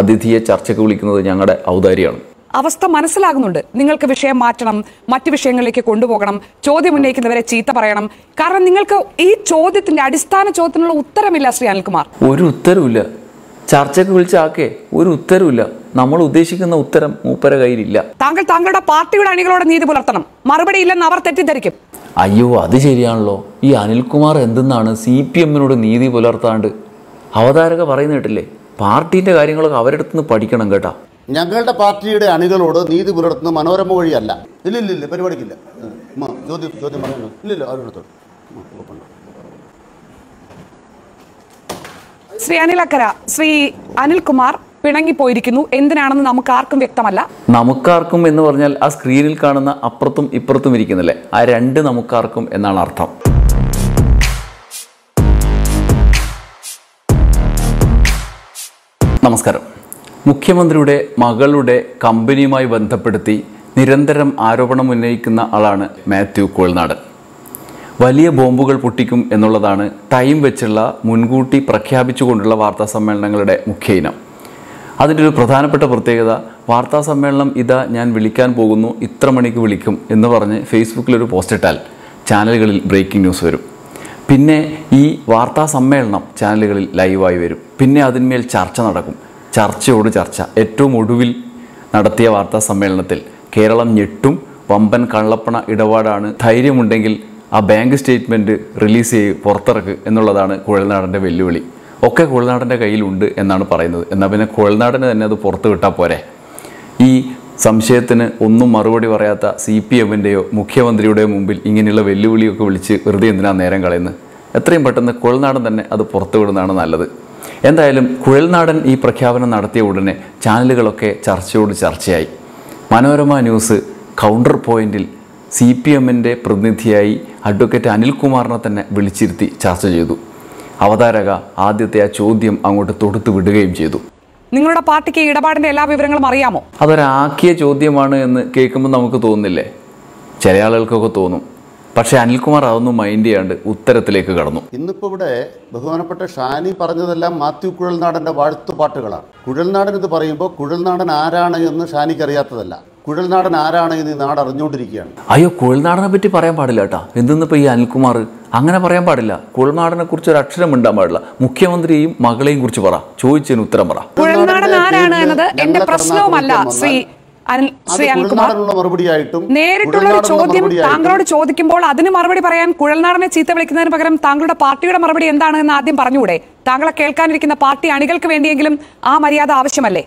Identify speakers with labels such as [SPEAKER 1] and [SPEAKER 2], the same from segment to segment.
[SPEAKER 1] അതിഥിയെ ചർച്ചയ്ക്ക് വിളിക്കുന്നത് ഞങ്ങളുടെ ഔദാര്യമാണ്
[SPEAKER 2] അവസ്ഥ മനസ്സിലാകുന്നുണ്ട് നിങ്ങൾക്ക് വിഷയം മാറ്റണം മറ്റു വിഷയങ്ങളിലേക്ക് കൊണ്ടുപോകണം ചോദ്യം ഉന്നയിക്കുന്നവരെ ചീത്ത പറയണം കാരണം നിങ്ങൾക്ക് ഈ ചോദ്യത്തിന്റെ അടിസ്ഥാന ചോദ്യത്തിനുള്ള ഉത്തരമില്ല ശ്രീ അനിൽകുമാർ
[SPEAKER 1] ഒരു ഉത്തരവില്ല ചർച്ചയ്ക്ക് വിളിച്ചാക്കേ ഒരു ഉത്തരവില്ല നമ്മൾ ഉദ്ദേശിക്കുന്ന ഉത്തരം മൂപ്പര കയ്യിലില്ല
[SPEAKER 2] താങ്കൾ താങ്കളുടെ പാർട്ടിയുടെ അണികളോട് നീതി പുലർത്തണം മറുപടി ഇല്ലെന്ന് അവർ തെറ്റിദ്ധരിക്കും
[SPEAKER 1] അയ്യോ അത് ശരിയാണല്ലോ ഈ അനിൽകുമാർ എന്തെന്നാണ് സി പി എമ്മിനോട് നീതി പുലർത്താണ്ട് അവതാരക പറയുന്നിട്ടില്ലേ പാർട്ടീൻ്റെ കാര്യങ്ങളൊക്കെ അവരുടെ നിന്ന് പഠിക്കണം കേട്ടോ
[SPEAKER 3] ഞങ്ങളുടെ പാർട്ടിയുടെ അണികളോട് നീതി പുലർത്തുന്ന മനോരമ വഴിയല്ല ഇല്ല ഇല്ല പരിപാടിക്കില്ല ഇല്ല
[SPEAKER 2] ശ്രീ അനിൽ അക്കര ശ്രീ അനിൽകുമാർ പോയിരിക്കുന്നു എന്തിനാണെന്ന് നമുക്ക് ആർക്കും വ്യക്തമല്ല
[SPEAKER 1] നമുക്കാർക്കും എന്ന് പറഞ്ഞാൽ ആ സ്ക്രീനിൽ കാണുന്ന അപ്പുറത്തും ഇപ്പുറത്തും ഇരിക്കുന്നില്ലേ ആ രണ്ട് നമുക്കാർക്കും എന്നാണ് അർത്ഥം നമസ്കാരം മുഖ്യമന്ത്രിയുടെ മകളുടെ കമ്പനിയുമായി ബന്ധപ്പെടുത്തി നിരന്തരം ആരോപണം ഉന്നയിക്കുന്ന ആളാണ് മാത്യു കോൾനാടൻ വലിയ ബോംബുകൾ പൊട്ടിക്കും എന്നുള്ളതാണ് ടൈം വെച്ചുള്ള മുൻകൂട്ടി പ്രഖ്യാപിച്ചുകൊണ്ടുള്ള വാർത്താ സമ്മേളനങ്ങളുടെ മുഖ്യ ഇനം അതിൻ്റെ ഒരു പ്രധാനപ്പെട്ട പ്രത്യേകത വാർത്താ സമ്മേളനം ഇതാ ഞാൻ വിളിക്കാൻ പോകുന്നു ഇത്ര മണിക്ക് വിളിക്കും എന്ന് പറഞ്ഞ് ഫേസ്ബുക്കിലൊരു പോസ്റ്റ് ഇട്ടാൽ ചാനലുകളിൽ ബ്രേക്കിംഗ് ന്യൂസ് വരും പിന്നെ ഈ വാർത്താ സമ്മേളനം ചാനലുകളിൽ ലൈവായി വരും പിന്നെ അതിന്മേൽ ചർച്ച നടക്കും ചർച്ചയോട് ചർച്ച ഏറ്റവും ഒടുവിൽ നടത്തിയ വാർത്താ സമ്മേളനത്തിൽ കേരളം ഞെട്ടും വമ്പൻ കള്ളപ്പണ ഇടപാടാണ് ധൈര്യമുണ്ടെങ്കിൽ ആ ബാങ്ക് സ്റ്റേറ്റ്മെൻറ്റ് റിലീസ് ചെയ്ത് പുറത്തിറക്കുക എന്നുള്ളതാണ് കുഴൽനാടൻ്റെ വെല്ലുവിളി ഒക്കെ കുഴൽനാടൻ്റെ കയ്യിലുണ്ട് എന്നാണ് പറയുന്നത് എന്നാൽ പിന്നെ കുഴൽനാടിനെ തന്നെ അത് പുറത്ത് വിട്ടാൽ പോരെ ഈ സംശയത്തിന് ഒന്നും മറുപടി പറയാത്ത സി പി എമ്മിൻ്റെയോ മുഖ്യമന്ത്രിയുടെയോ മുമ്പിൽ ഇങ്ങനെയുള്ള വെല്ലുവിളിയൊക്കെ വിളിച്ച് വെറുതെ എന്തിനാണ് നേരം കളയുന്നത് എത്രയും പെട്ടെന്ന് കുഴൽനാടൻ തന്നെ അത് പുറത്തുവിടുന്നതാണ് നല്ലത് എന്തായാലും കുഴൽനാടൻ ഈ പ്രഖ്യാപനം നടത്തിയ ഉടനെ ചാനലുകളൊക്കെ ചർച്ചയോട് ചർച്ചയായി മനോരമ ന്യൂസ് കൗണ്ടർ പോയിന്റിൽ സി പി എമ്മിൻ്റെ പ്രതിനിധിയായി അഡ്വക്കേറ്റ് അനിൽകുമാറിനെ തന്നെ വിളിച്ചിരുത്തി ചർച്ച ചെയ്തു അവതാരക ആദ്യത്തെ ആ ചോദ്യം അങ്ങോട്ട് തൊടുത്തു വിടുകയും ചെയ്തു
[SPEAKER 2] നിങ്ങളുടെ പാർട്ടിക്ക് ഇടപാടിന്റെ എല്ലാ വിവരങ്ങളും അറിയാമോ
[SPEAKER 1] അതൊരാക്കിയ ചോദ്യമാണ് എന്ന് കേൾക്കുമ്പോൾ നമുക്ക് തോന്നില്ലേ ചില ആളുകൾക്കൊക്കെ തോന്നും പക്ഷേ അനിൽകുമാർ അതൊന്നും മൈൻഡ് ചെയ്യാണ്ട് ഉത്തരത്തിലേക്ക് കടന്നു
[SPEAKER 3] ഇന്നിപ്പോ ഇവിടെ ബഹുമാനപ്പെട്ട ഷാനി പറഞ്ഞതെല്ലാം മാത്യു കുഴൽനാടൻ്റെ വാഴ്ത്തുപാട്ടുകളാണ് കുഴൽനാടൻ ഇത് പറയുമ്പോൾ കുഴൽനാടൻ ആരാണ് എന്ന് ഷാനിക്ക് അറിയാത്തതല്ല കുഴൽനാടൻ ആരാണ് എന്ന് ഈ നാട് അറിഞ്ഞുകൊണ്ടിരിക്കുകയാണ്
[SPEAKER 1] അയ്യോ കുഴൽനാടനെ പറ്റി പറയാൻ പാടില്ല കേട്ടാ എന്തെന്നിപ്പോൾ ഈ അനിൽകുമാർ അങ്ങനെ പറയാൻ പാടില്ല കുഴൽനാടനെ കുറിച്ച് ഒരു അക്ഷരം ഉണ്ടാൻ പാടില്ല മുഖ്യമന്ത്രിയെയും മകളെയും കുറിച്ച് പറ ചോദിച്ചതിന് ഉത്തരം പറ
[SPEAKER 2] ശ്രീ നേരിട്ടുള്ള ചോദ്യം താങ്കളോട് ചോദിക്കുമ്പോൾ അതിന് മറുപടി പറയാൻ കുഴൽനാടനെ ചീത്ത വിളിക്കുന്നതിന് പകരം താങ്കളുടെ പാർട്ടിയുടെ മറുപടി എന്താണ് എന്ന് ആദ്യം പറഞ്ഞുകൂടെ താങ്കളെ കേൾക്കാനിരിക്കുന്ന പാർട്ടി അണികൾക്ക് വേണ്ടിയെങ്കിലും ആ മര്യാദ ആവശ്യമല്ലേ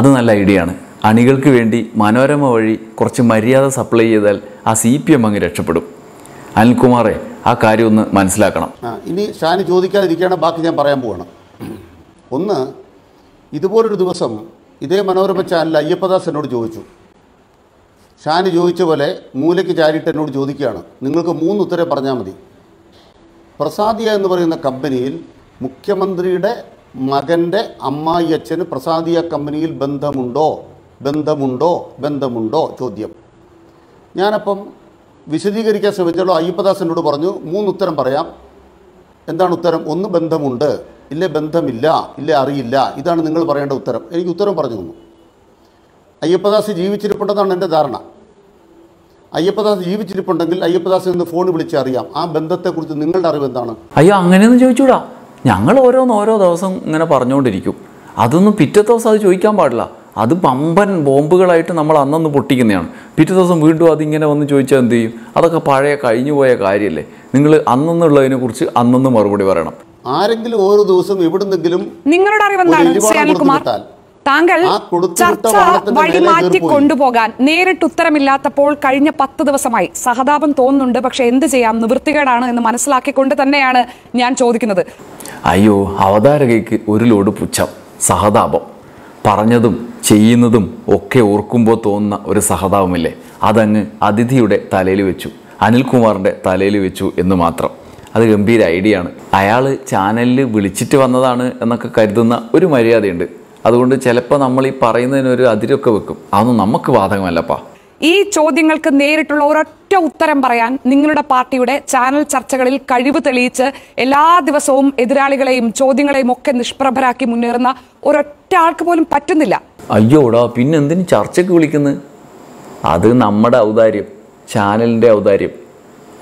[SPEAKER 1] അത് നല്ല ഐഡിയ ആണ് അണികൾക്ക് വേണ്ടി മനോരമ വഴി കുറച്ച് മര്യാദ സപ്ലൈ ചെയ്താൽ ആ സി പി എം അങ്ങ് രക്ഷപ്പെടും അനിൽകുമാറെ ആ കാര്യം ഒന്ന് മനസ്സിലാക്കണം
[SPEAKER 2] ഇനി
[SPEAKER 3] ഷാനി ചോദിക്കാതിരിക്കുകയാണ് ബാക്കി ഞാൻ പറയാൻ പോവാണ് ഒന്ന് ഇതുപോലൊരു ദിവസം ഇതേ മനോരമ ചാനൽ അയ്യപ്പദാസ് എന്നോട് ചോദിച്ചു ഷാനി ചോദിച്ച പോലെ മൂലയ്ക്ക് ചാരിട്ട് എന്നോട് ചോദിക്കുകയാണ് നിങ്ങൾക്ക് മൂന്ന് ഉത്തരം പറഞ്ഞാൽ മതി പ്രസാദിയ എന്ന് പറയുന്ന കമ്പനിയിൽ മുഖ്യമന്ത്രിയുടെ മകൻ്റെ അമ്മായി അച്ഛന് പ്രസാദിയ കമ്പനിയിൽ ബന്ധമുണ്ടോ ബന്ധമുണ്ടോ ബന്ധമുണ്ടോ ചോദ്യം ഞാനപ്പം വിശദീകരിക്കാൻ ശ്രമിച്ചപ്പോൾ അയ്യപ്പദാസ് എന്നോട് പറഞ്ഞു മൂന്ന് ഉത്തരം പറയാം എന്താണ് ഉത്തരം ഒന്ന് ബന്ധമുണ്ട് ഇല്ലേ ബന്ധമില്ല ഇല്ലേ അറിയില്ല ഇതാണ് നിങ്ങൾ പറയേണ്ട ഉത്തരം എനിക്ക് ഉത്തരം പറഞ്ഞു തന്നു അയ്യപ്പദാസ് ജീവിച്ചിരിപ്പുണ്ടെന്നാണ് എൻ്റെ ധാരണ അയ്യപ്പദാസ് ജീവിച്ചിരിപ്പുണ്ടെങ്കിൽ അയ്യപ്പദാസ് നിന്ന് ഫോൺ വിളിച്ച് അറിയാം ആ ബന്ധത്തെക്കുറിച്ച് നിങ്ങളുടെ അറിവ് എന്താണ്
[SPEAKER 1] അയ്യോ അങ്ങനെയൊന്നും ചോദിച്ചൂടാ ഞങ്ങൾ ഓരോന്ന് ഓരോ ദിവസം ഇങ്ങനെ പറഞ്ഞുകൊണ്ടിരിക്കും അതൊന്നും പിറ്റത്തെ ദിവസം അത് ചോദിക്കാൻ പാടില്ല അത് പമ്പൻ ബോംബുകളായിട്ട് നമ്മൾ അന്നന്ന് പൊട്ടിക്കുന്നതാണ് പിറ്റേ ദിവസം വീണ്ടും അതിങ്ങനെ വന്ന് ചോദിച്ചാൽ എന്ത് ചെയ്യും അതൊക്കെ പഴയ കഴിഞ്ഞു പോയ കാര്യമല്ലേ നിങ്ങൾ അന്നന്നുള്ളതിനെക്കുറിച്ച് അന്നു മറുപടി പറയണം
[SPEAKER 3] ആരെങ്കിലും ഓരോ ദിവസം എവിടുന്നെങ്കിലും നിങ്ങളുടെ അറിവെന്താണ്
[SPEAKER 2] താങ്കൾ ചർച്ച വഴിമാറ്റി കൊണ്ടുപോകാൻ നേരിട്ട് ഉത്തരമില്ലാത്തപ്പോൾ കഴിഞ്ഞ പത്ത് ദിവസമായി സഹതാപം തോന്നുന്നുണ്ട് പക്ഷെ എന്ത് ചെയ്യാം നിവൃത്തികേടാണ് എന്ന് മനസ്സിലാക്കിക്കൊണ്ട് തന്നെയാണ് ഞാൻ ചോദിക്കുന്നത്
[SPEAKER 1] അയ്യോ അവതാരകയ്ക്ക് ഒരു ലോഡ് പുച്ഛം സഹതാപം പറഞ്ഞതും ചെയ്യുന്നതും ഒക്കെ ഓർക്കുമ്പോൾ തോന്നുന്ന ഒരു സഹതാപമില്ലേ അതങ്ങ് അതിഥിയുടെ തലയിൽ വെച്ചു അനിൽകുമാറിൻ്റെ തലയിൽ വെച്ചു എന്ന് മാത്രം അത് ഗംഭീര ഐഡിയ ആണ് അയാൾ ചാനലിൽ വിളിച്ചിട്ട് വന്നതാണ് എന്നൊക്കെ കരുതുന്ന ഒരു മര്യാദയുണ്ട് അതുകൊണ്ട് ചിലപ്പോൾ നമ്മൾ ഈ പറയുന്നതിനൊരു അതിരൊക്കെ വെക്കും അതൊന്നും നമുക്ക് ബാധകമല്ലപ്പാ
[SPEAKER 2] ഈ ചോദ്യങ്ങൾക്ക് നേരിട്ടുള്ള ഒരൊറ്റ ഉത്തരം പറയാൻ നിങ്ങളുടെ പാർട്ടിയുടെ ചാനൽ ചർച്ചകളിൽ കഴിവ് തെളിയിച്ച് എല്ലാ ദിവസവും എതിരാളികളെയും ചോദ്യങ്ങളെയും ഒക്കെ നിഷ്പ്രഭരാക്കി മുന്നേറുന്ന ഒരൊറ്റ ആൾക്ക് പോലും പറ്റുന്നില്ല
[SPEAKER 1] അയ്യോടാ പിന്നെ എന്തിന് ചർച്ചയ്ക്ക് വിളിക്കുന്നത് അത് നമ്മുടെ ഔദാര്യം ചാനലിൻ്റെ ഔദാര്യം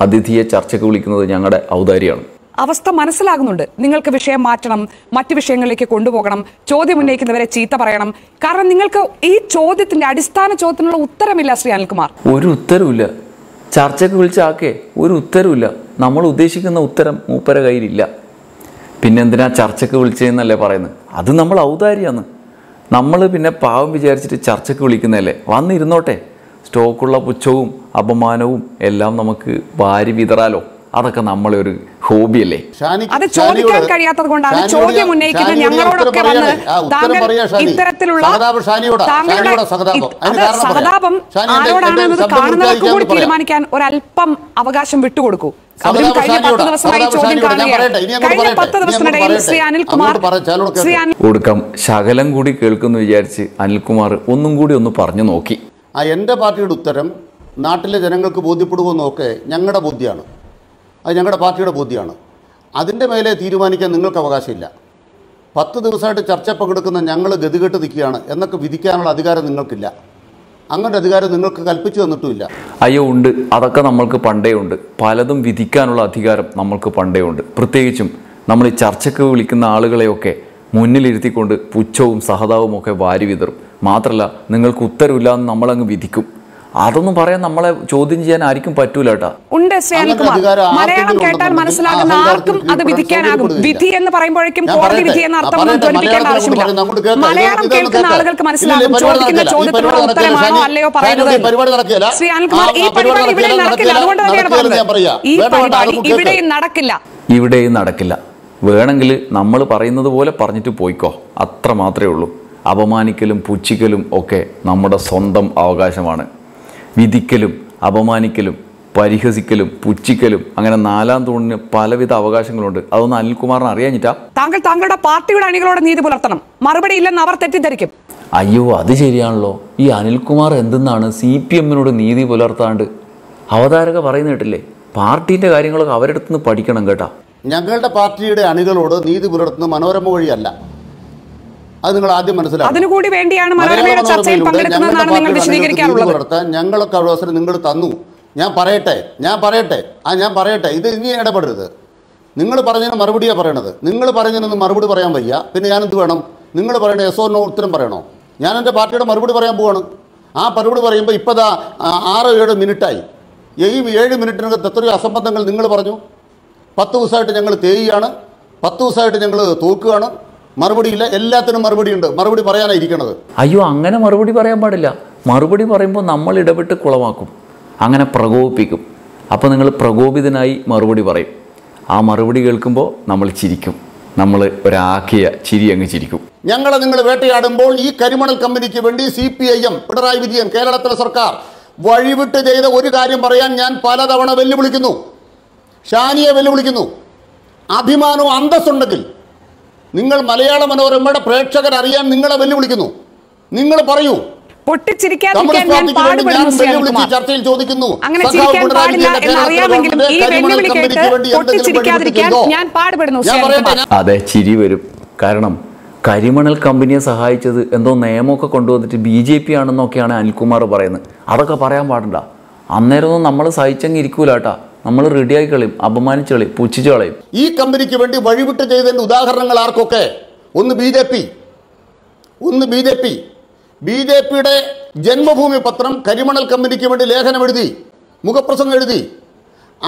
[SPEAKER 1] അതിഥിയെ ചർച്ചയ്ക്ക് വിളിക്കുന്നത് ഞങ്ങളുടെ ഔദാര്യമാണ്
[SPEAKER 2] അവസ്ഥ മനസ്സിലാകുന്നുണ്ട് നിങ്ങൾക്ക് വിഷയം മാറ്റണം മറ്റു വിഷയങ്ങളിലേക്ക് കൊണ്ടുപോകണം ചോദ്യം ഉന്നയിക്കുന്നവരെ ചീത്ത പറയണം കാരണം നിങ്ങൾക്ക് ഈ ചോദ്യത്തിന്റെ അടിസ്ഥാന ചോദ്യത്തിനുള്ള ഉത്തരമില്ല ശ്രീ അനിൽകുമാർ
[SPEAKER 1] ഒരു ഉത്തരവില്ല ചർച്ചയ്ക്ക് വിളിച്ച ഒരു ഉത്തരവില്ല നമ്മൾ ഉദ്ദേശിക്കുന്ന ഉത്തരം മൂപ്പര കയ്യിലില്ല പിന്നെന്തിനാ ചർച്ചയ്ക്ക് വിളിച്ചതെന്നല്ലേ പറയുന്നത് അത് നമ്മൾ ഔദാര്യമാണ് നമ്മൾ പിന്നെ പാവം വിചാരിച്ചിട്ട് ചർച്ചയ്ക്ക് വിളിക്കുന്നതല്ലേ വന്നിരുന്നോട്ടെ സ്റ്റോക്കുള്ള പുച്ഛവും അപമാനവും എല്ലാം നമുക്ക് വാരി വിതറാലോ അതൊക്കെ നമ്മളെ ഒരു ഹോബിയല്ലേ
[SPEAKER 2] അത് ചോദിക്കാൻ കഴിയാത്തത് കൊണ്ടാണ് ചോദ്യം ഉന്നയിക്കുന്നത് ഞങ്ങളോടൊക്കെ വന്ന് ഇത്തരത്തിലുള്ള താങ്കളുടെ സഹതാപം ആരോടാണെന്നത് കാണുന്നവർക്ക് കൂടി തീരുമാനിക്കാൻ ഒരല്പം അവകാശം വിട്ടുകൊടുക്കൂ
[SPEAKER 1] ഒടുക്കം ശകലം കൂടി കേൾക്കുന്നു വിചാരിച്ച് അനിൽകുമാർ ഒന്നും കൂടി ഒന്ന് പറഞ്ഞു നോക്കി
[SPEAKER 3] ആ എൻ്റെ പാർട്ടിയുടെ ഉത്തരം നാട്ടിലെ ജനങ്ങൾക്ക് ബോധ്യപ്പെടുമെന്നൊക്കെ ഞങ്ങളുടെ ബോധ്യമാണ് അത് ഞങ്ങളുടെ പാർട്ടിയുടെ ബോധ്യമാണ് അതിൻ്റെ മേലെ തീരുമാനിക്കാൻ നിങ്ങൾക്ക് അവകാശമില്ല പത്ത് ദിവസമായിട്ട് ചർച്ച പങ്കെടുക്കുന്ന ഞങ്ങൾ ഗതികെട്ട് നിൽക്കുകയാണ് എന്നൊക്കെ വിധിക്കാനുള്ള അധികാരം നിങ്ങൾക്കില്ല അങ്ങനെ അധികാരം നിങ്ങൾക്ക് കൽപ്പിച്ചു തന്നിട്ടുമില്ല
[SPEAKER 1] അയ്യോ ഉണ്ട് അതൊക്കെ നമ്മൾക്ക് പണ്ടേ ഉണ്ട് പലതും വിധിക്കാനുള്ള അധികാരം നമ്മൾക്ക് പണ്ടേ ഉണ്ട് പ്രത്യേകിച്ചും നമ്മൾ ഈ ചർച്ചയ്ക്ക് വിളിക്കുന്ന ആളുകളെയൊക്കെ മുന്നിലിരുത്തിക്കൊണ്ട് പുച്ഛവും സഹതാവും ഒക്കെ വാരി വിതറും മാത്രമല്ല നിങ്ങൾക്ക് ഉത്തരവില്ലാന്ന് നമ്മളങ്ങ് വിധിക്കും അതൊന്നും പറയാൻ നമ്മളെ ചോദ്യം ചെയ്യാൻ ആർക്കും പറ്റൂല ഉണ്ട്
[SPEAKER 2] മലയാളം കേട്ടാൽ മനസ്സിലാകുന്ന ആർക്കും അത് വിധിക്കാനാകും വിധി എന്ന് പറയുമ്പോഴേക്കും കോടതി വിധി എന്ന അർത്ഥം ജ്വലിപ്പിക്കേണ്ട ആവശ്യമില്ല മലയാളം കേൾക്കുന്ന ആളുകൾക്ക് മനസ്സിലാകും ചോദിക്കുന്ന ചോദ്യത്തിനുള്ള ഉത്തരമാണോ അല്ലയോ പറയുന്നത് ശ്രീ അനിൽകുമാർ ഈ പരിപാടി ഇവിടെ നടക്കില്ല അതുകൊണ്ട് തന്നെയാണ് പറയുന്നത് ഈ പരിപാടി ഇവിടെയും നടക്കില്ല
[SPEAKER 1] ഇവിടെയും നടക്കില്ല വേണമെങ്കിൽ നമ്മൾ പറയുന്നത് പോലെ പറഞ്ഞിട്ട് പോയിക്കോ അത്ര മാത്രമേ ഉള്ളൂ അപമാനിക്കലും പുച്ഛിക്കലും ഒക്കെ നമ്മുടെ സ്വന്തം അവകാശമാണ് വിധിക്കലും അപമാനിക്കലും പരിഹസിക്കലും പുച്ഛിക്കലും അങ്ങനെ നാലാം തൂണിന് പലവിധ അവകാശങ്ങളുണ്ട് അതൊന്നും അനിൽകുമാറിന് അറിയാഞ്ഞിട്ടാ
[SPEAKER 2] താങ്കൾ താങ്കളുടെ പാർട്ടിയുടെ അണികളോട് നീതി പുലർത്തണം മറുപടി ഇല്ലെന്ന് അവർ തെറ്റിദ്ധരിക്കും
[SPEAKER 1] അയ്യോ അത് ശരിയാണല്ലോ ഈ അനിൽകുമാർ എന്തെന്നാണ് സി പി എമ്മിനോട് നീതി പുലർത്താണ്ട് അവതാരക പറയുന്ന കേട്ടില്ലേ പാർട്ടീൻ്റെ കാര്യങ്ങളൊക്കെ അവരുടെ പഠിക്കണം കേട്ടാ
[SPEAKER 3] ഞങ്ങളുടെ പാർട്ടിയുടെ അണികളോട് നീതി
[SPEAKER 1] പുലർത്തുന്ന മനോരമ വഴിയല്ല അത് നിങ്ങൾ ആദ്യം മനസ്സിലാക്കും
[SPEAKER 2] വേണ്ടിയാണ് ചർച്ചയിൽ നിങ്ങൾ
[SPEAKER 3] ഞങ്ങളൊക്കെ അവസരം നിങ്ങൾ തന്നു ഞാൻ പറയട്ടെ ഞാൻ പറയട്ടെ ആ ഞാൻ പറയട്ടെ ഇത് ഇനി ഇടപെടരുത് നിങ്ങൾ പറഞ്ഞതിന് മറുപടിയാണ് പറയണത് നിങ്ങൾ പറഞ്ഞതിനൊന്ന് മറുപടി പറയാൻ വയ്യ പിന്നെ ഞാനെന്ത് വേണം നിങ്ങൾ പറയണ എസ് ഒന്നോ ഉത്തരം പറയണോ ഞാൻ എൻ്റെ പാർട്ടിയുടെ മറുപടി പറയാൻ പോവാണ് ആ മറുപടി പറയുമ്പോൾ ഇപ്പോൾ ദാ ആറ് ഏഴ് മിനിറ്റായി ഈ ഏഴ് മിനിറ്റിനകത്ത് എത്രയോ അസംബന്ധങ്ങൾ നിങ്ങൾ പറഞ്ഞു പത്ത് ദിവസമായിട്ട് ഞങ്ങൾ തേയുകയാണ് പത്ത് ദിവസമായിട്ട് ഞങ്ങൾ തോക്കുകയാണ് മറുപടിയില്ല എല്ലാത്തിനും ഉണ്ട് മറുപടി പറയാനായിരിക്കണത്
[SPEAKER 1] അയ്യോ അങ്ങനെ മറുപടി പറയാൻ പാടില്ല മറുപടി പറയുമ്പോൾ നമ്മൾ ഇടപെട്ട് കുളമാക്കും അങ്ങനെ പ്രകോപിപ്പിക്കും അപ്പോൾ നിങ്ങൾ പ്രകോപിതനായി മറുപടി പറയും ആ മറുപടി കേൾക്കുമ്പോൾ നമ്മൾ ചിരിക്കും നമ്മൾ ഒരാക്കിയ ചിരി അങ്ങ് ചിരിക്കും
[SPEAKER 3] ഞങ്ങളെ നിങ്ങൾ വേട്ടയാടുമ്പോൾ ഈ കരിമണൽ കമ്പനിക്ക് വേണ്ടി C P I M Pinarayi Vijayan കേരളത്തിലെ സർക്കാർ വഴിവിട്ട് ചെയ്ത ഒരു കാര്യം പറയാൻ ഞാൻ പലതവണ വെല്ലുവിളിക്കുന്നു ഷാനിയെ വെല്ലുവിളിക്കുന്നു അഭിമാനവും അന്തസ്സുണ്ടെങ്കിൽ നിങ്ങൾ മലയാള മനോരമയുടെ പ്രേക്ഷകർ അറിയാൻ നിങ്ങളെ വെല്ലുവിളിക്കുന്നു നിങ്ങൾ പറയൂ ഞാൻ ചോദിക്കുന്നു അങ്ങനെ
[SPEAKER 2] ഞാൻ
[SPEAKER 1] അതെ ചിരി വരും കാരണം കരിമണൽ കമ്പനിയെ സഹായിച്ചത് എന്തോ നിയമമൊക്കെ കൊണ്ടുവന്നിട്ട് ബി ജെ പി ആണെന്നൊക്കെയാണ് അനിൽകുമാർ പറയുന്നത് അതൊക്കെ പറയാൻ പാടില്ല അന്നേരമൊന്നും നമ്മൾ സഹിച്ചെങ്കിൽ ഇരിക്കൂലാട്ടാ നമ്മൾ റെഡിയായി കളയും അപമാനിച്ച് കളയും പുച്ഛിച്ച് കളയും ഈ കമ്പനിക്ക്
[SPEAKER 3] വേണ്ടി വഴിവിട്ട് ചെയ്തതിൻ്റെ ഉദാഹരണങ്ങൾ ആർക്കൊക്കെ ഒന്ന് ബി ജെ പി ഒന്ന് B J P B J പിയുടെ ജന്മഭൂമി പത്രം കരിമണൽ കമ്പനിക്ക് വേണ്ടി ലേഖനം എഴുതി മുഖപ്രസംഗം എഴുതി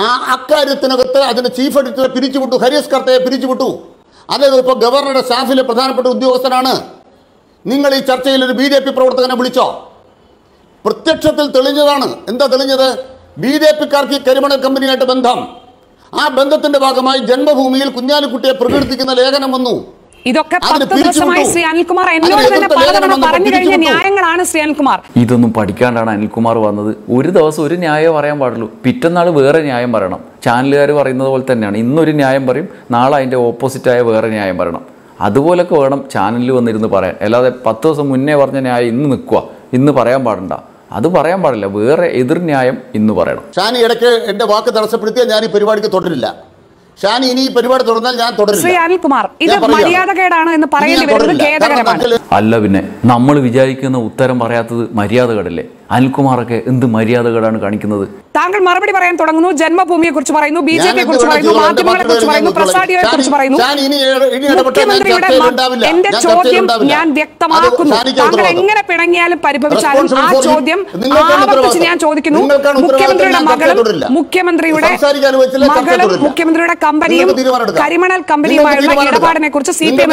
[SPEAKER 3] ആ അക്കാര്യത്തിനകത്ത് അതിൻ്റെ ചീഫ് എഡിറ്ററെ പിരിച്ചുവിട്ടു ഹരീഷ് കർത്തയെ പിരിച്ചുവിട്ടു അതായത് ഇപ്പോൾ ഗവർണറുടെ സ്റ്റാഫിലെ പ്രധാനപ്പെട്ട ഉദ്യോഗസ്ഥനാണ് നിങ്ങൾ ഈ ചർച്ചയിൽ ഒരു ബി ജെ പി പ്രവർത്തകനെ വിളിച്ചോ പ്രത്യക്ഷത്തിൽ തെളിഞ്ഞതാണ് എന്താ തെളിഞ്ഞത് ബി ജെ പിക്കാർക്ക് ഈ കരിമണൽ കമ്പനിയായിട്ട് ബന്ധം ആ ബന്ധത്തിന്റെ ഭാഗമായി ജന്മഭൂമിയിൽ
[SPEAKER 2] കുഞ്ഞാലിക്കുട്ടിയെ പ്രകീർത്തിക്കുന്ന ലേഖനം വന്നു ഇതൊക്കെ ശ്രീ അനിൽകുമാർ പറഞ്ഞു കഴിഞ്ഞ ശ്രീ അനിൽകുമാർ
[SPEAKER 1] ഇതൊന്നും പഠിക്കാണ്ടാണ് അനിൽകുമാർ വന്നത് ഒരു ദിവസം ഒരു ന്യായം പറയാൻ പാടുള്ളൂ പിറ്റന്നാൾ വേറെ ന്യായം പറയണം ചാനലുകാർ പറയുന്നത് പോലെ തന്നെയാണ് ഇന്നൊരു ന്യായം പറയും നാളെ അതിന്റെ ഓപ്പോസിറ്റായ വേറെ ന്യായം പറയണം അതുപോലൊക്കെ വേണം ചാനലിൽ വന്നിരുന്ന് പറയാൻ അല്ലാതെ പത്ത് ദിവസം മുന്നേ പറഞ്ഞ ന്യായം ഇന്ന് നിൽക്കുക ഇന്ന് പറയാൻ പാടണ്ട അത് പറയാൻ പാടില്ല വേറെ എതിർ ന്യായം ഇന്ന് പറയണം ഷാനി ഇടയ്ക്ക് എന്റെ വാക്ക് തടസ്സപ്പെടുത്തിയാൽ ഞാൻ ഈ പരിപാടിക്ക് തുടരില്ല ഷാനി ഇനി ഈ പരിപാടി തുടർന്നാൽ ഞാൻ തുടരില്ല അല്ല പിന്നെ നമ്മൾ വിചാരിക്കുന്ന ഉത്തരം പറയാത്തത് മര്യാദകേടല്ലേ അനിൽകുമാറൊക്കെ എന്ത് മര്യാദകളാണ് കാണിക്കുന്നത്
[SPEAKER 2] താങ്കൾ മറുപടി പറയാൻ തുടങ്ങുന്നു ജന്മഭൂമിയെ കുറിച്ച് പറയുന്നു ബി ജെ പിയെ കുറിച്ച് പറയുന്നു മാധ്യമങ്ങളെ കുറിച്ച് പറയുന്നു കുറിച്ച് പറയുന്നു എന്റെ ചോദ്യം ഞാൻ വ്യക്തമാക്കുന്നു താങ്കൾ എങ്ങനെ പിണങ്ങിയാലും പരിഭവിച്ചാലും ആ ചോദ്യം ആവർത്തിച്ച് ഞാൻ ചോദിക്കുന്നു മുഖ്യമന്ത്രിയുടെ മകളും മുഖ്യമന്ത്രിയുടെ മകളും മുഖ്യമന്ത്രിയുടെ കമ്പനിയും കരിമണൽ കമ്പനിയുമായുള്ള ഇടപാടിനെ കുറിച്ച് സി പി എം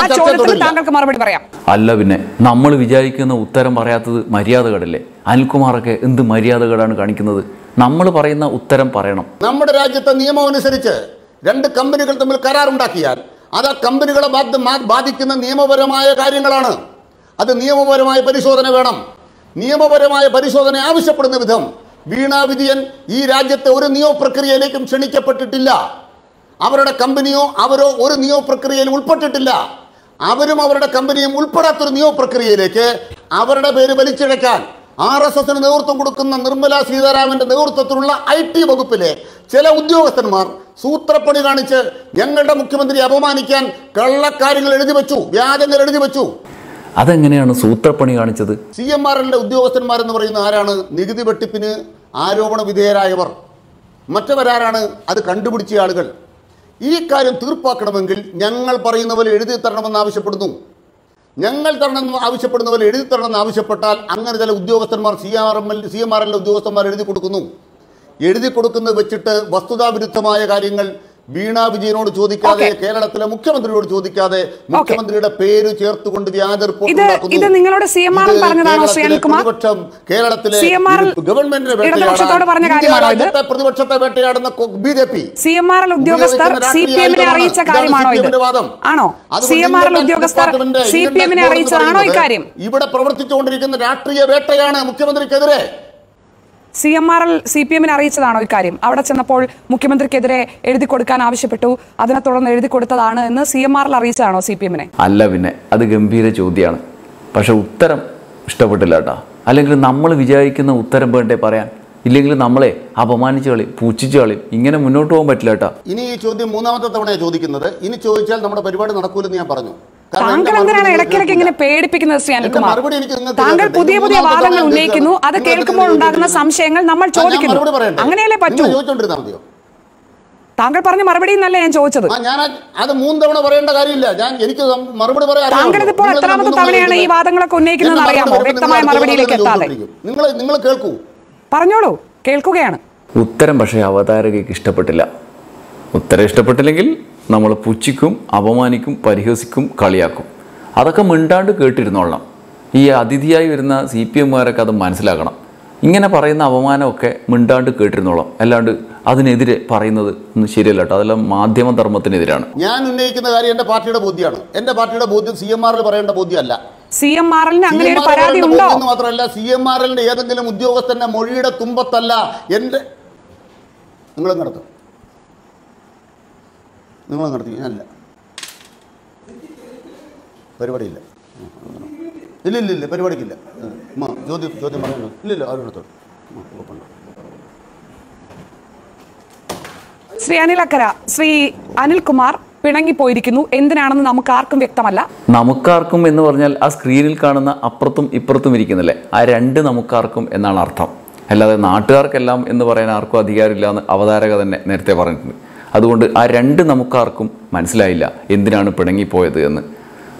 [SPEAKER 2] ആ ചോദ്യത്തിന് താങ്കൾക്ക് മറുപടി പറയാം
[SPEAKER 1] അല്ല പിന്നെ നമ്മൾ വിചാരിക്കുന്ന ഉത്തരം പറയാത്തത് മര്യാദകളല്ലേ അനിൽകുമാറൊക്കെ എന്ത് മര്യാദകളാണ് കാണിക്കുന്നത് നമ്മൾ പറയുന്ന ഉത്തരം പറയണം
[SPEAKER 3] നമ്മുടെ രാജ്യത്തെ നിയമം അനുസരിച്ച് രണ്ട് കമ്പനികൾ തമ്മിൽ കരാറുണ്ടാക്കിയാൽ അത് ആ കമ്പനികളെ ബാധിക്കുന്ന നിയമപരമായ കാര്യങ്ങളാണ് അത് നിയമപരമായ പരിശോധന വേണം നിയമപരമായ പരിശോധന ആവശ്യപ്പെടുന്ന വിധം വീണ ഈ രാജ്യത്തെ ഒരു നിയമപ്രക്രിയയിലേക്കും ക്ഷണിക്കപ്പെട്ടിട്ടില്ല അവരുടെ കമ്പനിയോ അവരോ ഒരു നിയമപ്രക്രിയയിൽ ഉൾപ്പെട്ടിട്ടില്ല അവരും അവരുടെ കമ്പനിയും ഉൾപ്പെടാത്തൊരു നിയമപ്രക്രിയയിലേക്ക് അവരുടെ പേര് വലിച്ചിഴക്കാൻ ആർ എസ് എസിന് നേതൃത്വം കൊടുക്കുന്ന നിർമ്മല സീതാരാമന്റെ നേതൃത്വത്തിലുള്ള ഐ ടി വകുപ്പിലെ ചില ഉദ്യോഗസ്ഥന്മാർ സൂത്രപ്പണി കാണിച്ച് ഞങ്ങളുടെ മുഖ്യമന്ത്രി അപമാനിക്കാൻ കള്ളക്കാര്യങ്ങൾ എഴുതി വെച്ചു വ്യാജങ്ങൾ എഴുതി വെച്ചു
[SPEAKER 1] അതെങ്ങനെയാണ് സൂത്രപ്പണി കാണിച്ചത്
[SPEAKER 3] സി എം ആർ ഉദ്യോഗസ്ഥന്മാരെന്ന് പറയുന്ന ആരാണ് നികുതി വെട്ടിപ്പിന് ആരോപണ വിധേയരായവർ മറ്റവരാരാണ് അത് കണ്ടുപിടിച്ച ആളുകൾ ഈ കാര്യം തീർപ്പാക്കണമെങ്കിൽ ഞങ്ങൾ പറയുന്ന പോലെ എഴുതി തരണമെന്ന് ആവശ്യപ്പെടുന്നു ഞങ്ങൾ തരണമെന്ന് ആവശ്യപ്പെടുന്ന പോലെ എഴുതി തരണമെന്ന് ആവശ്യപ്പെട്ടാൽ അങ്ങനെ ചില ഉദ്യോഗസ്ഥന്മാർ C R M L C M R L ഉദ്യോഗസ്ഥന്മാർ എഴുതി കൊടുക്കുന്നു എഴുതി കൊടുക്കുന്നത് വെച്ചിട്ട് വസ്തുതാവിരുദ്ധമായ കാര്യങ്ങൾ വീണാ വിജയനോട് ചോദിക്കാതെ കേരളത്തിലെ മുഖ്യമന്ത്രിയോട് ചോദിക്കാതെ മുഖ്യമന്ത്രിയുടെ പേര് ചേർത്തുകൊണ്ട് വ്യാജ റിപ്പോർട്ട് പറഞ്ഞതാണോ കേരളത്തിലെ പ്രതിപക്ഷത്തെ വേട്ടയാടുന്ന B J P C M R ഉദ്യോഗസ്ഥർ അറിയിച്ച കാര്യമാണോ ഇത് ഉദ്യോഗസ്ഥർ ഇവിടെ പ്രവർത്തിച്ചുകൊണ്ടിരിക്കുന്ന രാഷ്ട്രീയ വേട്ടയാണ് മുഖ്യമന്ത്രിക്കെതിരെ
[SPEAKER 2] C M R L C P എമ്മിനെ അറിയിച്ചതാണോ ഇക്കാര്യം അവിടെ ചെന്നപ്പോൾ മുഖ്യമന്ത്രിക്കെതിരെ എഴുതി കൊടുക്കാൻ ആവശ്യപ്പെട്ടു അതിനെ തുടർന്ന് എഴുതി കൊടുത്തതാണ് എന്ന് സി എം ആർ എൽ അറിയിച്ചതാണോ സി പി എമ്മിനെ
[SPEAKER 1] അല്ല പിന്നെ അത് ഗംഭീര ചോദ്യമാണ് പക്ഷെ ഉത്തരം ഇഷ്ടപ്പെട്ടില്ല കേട്ടോ അല്ലെങ്കിൽ നമ്മൾ വിചാരിക്കുന്ന ഉത്തരം വേണ്ടേ പറയാൻ ഇല്ലെങ്കിൽ നമ്മളെ അപമാനിച്ച് കളി പൂച്ചിച്ച് കളി ഇങ്ങനെ മുന്നോട്ട് പോകാൻ പറ്റില്ല കേട്ടോ
[SPEAKER 3] ഇനി ഈ ചോദ്യം മൂന്നാമത്തെ തവണയാണ് ചോദിക്കുന്നത് ഇനി ചോദിച്ചാൽ നമ്മുടെ പരിപാടി നടക്കൂലെന്ന് ഞാൻ പറഞ്ഞു
[SPEAKER 2] താങ്കൾ എന്തിനാണ് ഇടയ്ക്കിടയ്ക്ക് ഇങ്ങനെ പേടിപ്പിക്കുന്നത് ശ്രീ താങ്കൾ പുതിയ പുതിയ വാദങ്ങൾ ഉന്നയിക്കുന്നു അത് കേൾക്കുമ്പോൾ ഉണ്ടാകുന്ന സംശയങ്ങൾ നമ്മൾ ചോദിക്കുന്നു അങ്ങനെയല്ലേ പറ്റൂ താങ്കൾ പറഞ്ഞ മറുപടി എന്നല്ലേ ഞാൻ ചോദിച്ചത് ഞാൻ
[SPEAKER 3] അത് തവണ പറയേണ്ട കാര്യമില്ല ഞാൻ എനിക്ക് മറുപടി പറയാൻ താങ്കൾ ഇതിപ്പോൾ എത്രാമത്തെ തവണയാണ് ഈ വാദങ്ങളൊക്കെ ഉന്നയിക്കുന്നത് അറിയാമോ വ്യക്തമായ മറുപടിയിലേക്ക് എത്താതെ
[SPEAKER 2] നിങ്ങൾ നിങ്ങൾ കേൾക്കൂ പറഞ്ഞോളൂ കേൾക്കുകയാണ്
[SPEAKER 1] ഉത്തരം പക്ഷേ അവതാരകയ്ക്ക് ഇഷ്ടപ്പെട്ടില്ല ഉത്തരം ഇഷ്ടപ്പെട്ടില്ലെങ്കിൽ നമ്മൾ പുച്ഛിക്കും അപമാനിക്കും പരിഹസിക്കും കളിയാക്കും അതൊക്കെ മിണ്ടാണ്ട് കേട്ടിരുന്നോളണം ഈ അതിഥിയായി വരുന്ന സി പി എമ്മുകാരൊക്കെ അത് മനസ്സിലാക്കണം ഇങ്ങനെ പറയുന്ന അപമാനമൊക്കെ മിണ്ടാണ്ട് കേട്ടിരുന്നോളാം അല്ലാണ്ട് അതിനെതിരെ പറയുന്നത് ഒന്നും ശരിയല്ല കേട്ടോ അതെല്ലാം മാധ്യമധർമ്മത്തിനെതിരാണ്
[SPEAKER 3] ഞാൻ ഉന്നയിക്കുന്ന കാര്യം എൻ്റെ പാർട്ടിയുടെ ബോധ്യമാണ് എൻ്റെ പാർട്ടിയുടെ ബോധ്യം സി എം ആറിൽ പറയേണ്ട ബോധ്യമല്ല സി എം ആർ അങ്ങനെ ഒരു പരാതി ഉണ്ടോ മാത്രമല്ല സി എം ആർ ഏതെങ്കിലും ഉദ്യോഗസ്ഥന്റെ മൊഴിയുടെ തുമ്പത്തല്ല എൻ്റെ നിങ്ങളും നടത്തും നിങ്ങൾ നടത്തി പരിപാടിയില്ല ഇല്ല ഇല്ല ഇല്ല പരിപാടിക്കില്ല അമ്മ ചോദ്യം ചോദ്യം പറഞ്ഞു ഇല്ലില്ല അവരെടുത്തോളൂ കുഴപ്പമുണ്ട്
[SPEAKER 2] ശ്രീ അനിൽ അക്കര ശ്രീ അനിൽകുമാർ പിണങ്ങിപ്പോയിരിക്കുന്നു എന്തിനാണെന്ന് നമുക്ക് ആർക്കും വ്യക്തമല്ല
[SPEAKER 1] നമുക്കാർക്കും എന്ന് പറഞ്ഞാൽ ആ സ്ക്രീനിൽ കാണുന്ന അപ്പുറത്തും ഇപ്പുറത്തും ഇരിക്കുന്നില്ലേ ആ രണ്ട് നമുക്കാർക്കും എന്നാണ് അർത്ഥം അല്ലാതെ നാട്ടുകാർക്കെല്ലാം എന്ന് പറയാൻ ആർക്കും അധികാരമില്ല എന്ന് അവതാരക തന്നെ നേരത്തെ പറഞ്ഞിട്ടുണ്ട് അതുകൊണ്ട് ആ രണ്ട് നമുക്കാർക്കും മനസ്സിലായില്ല എന്തിനാണ് പിണങ്ങിപ്പോയത് എന്ന്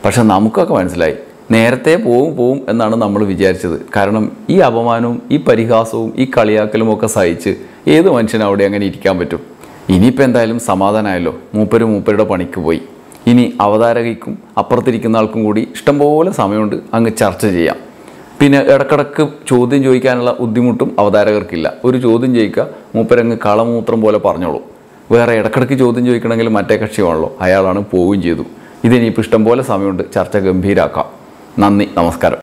[SPEAKER 1] പക്ഷെ നമുക്കൊക്കെ മനസ്സിലായി നേരത്തെ പോവും പോവും എന്നാണ് നമ്മൾ വിചാരിച്ചത് കാരണം ഈ അപമാനവും ഈ പരിഹാസവും ഈ കളിയാക്കലും ഒക്കെ സഹിച്ച് ഏത് മനുഷ്യനും അവിടെ അങ്ങനെ ഇരിക്കാൻ പറ്റും ഇനിയിപ്പോൾ എന്തായാലും സമാധാനമായല്ലോ മൂപ്പര് മൂപ്പരുടെ പണിക്ക് പോയി ഇനി അവതാരകയ്ക്കും അപ്പുറത്തിരിക്കുന്ന ആൾക്കും കൂടി ഇഷ്ടംപോലെ സമയമുണ്ട് അങ്ങ് ചർച്ച ചെയ്യാം പിന്നെ ഇടക്കിടക്ക് ചോദ്യം ചോദിക്കാനുള്ള ബുദ്ധിമുട്ടും അവതാരകർക്കില്ല ഒരു ചോദ്യം ചെയ്യിക്കുക മൂപ്പരങ്ങ് കളമൂത്രം പോലെ പറഞ്ഞോളൂ വേറെ ഇടക്കിടക്ക് ചോദ്യം ചോദിക്കണമെങ്കിൽ മറ്റേ കക്ഷിയാണല്ലോ അയാളാണ് പോവുകയും ചെയ്തു ഇതിനിപ്പോൾ ഇഷ്ടംപോലെ സമയമുണ്ട് ചർച്ച ഗംഭീരാക്കാം നന്ദി നമസ്കാരം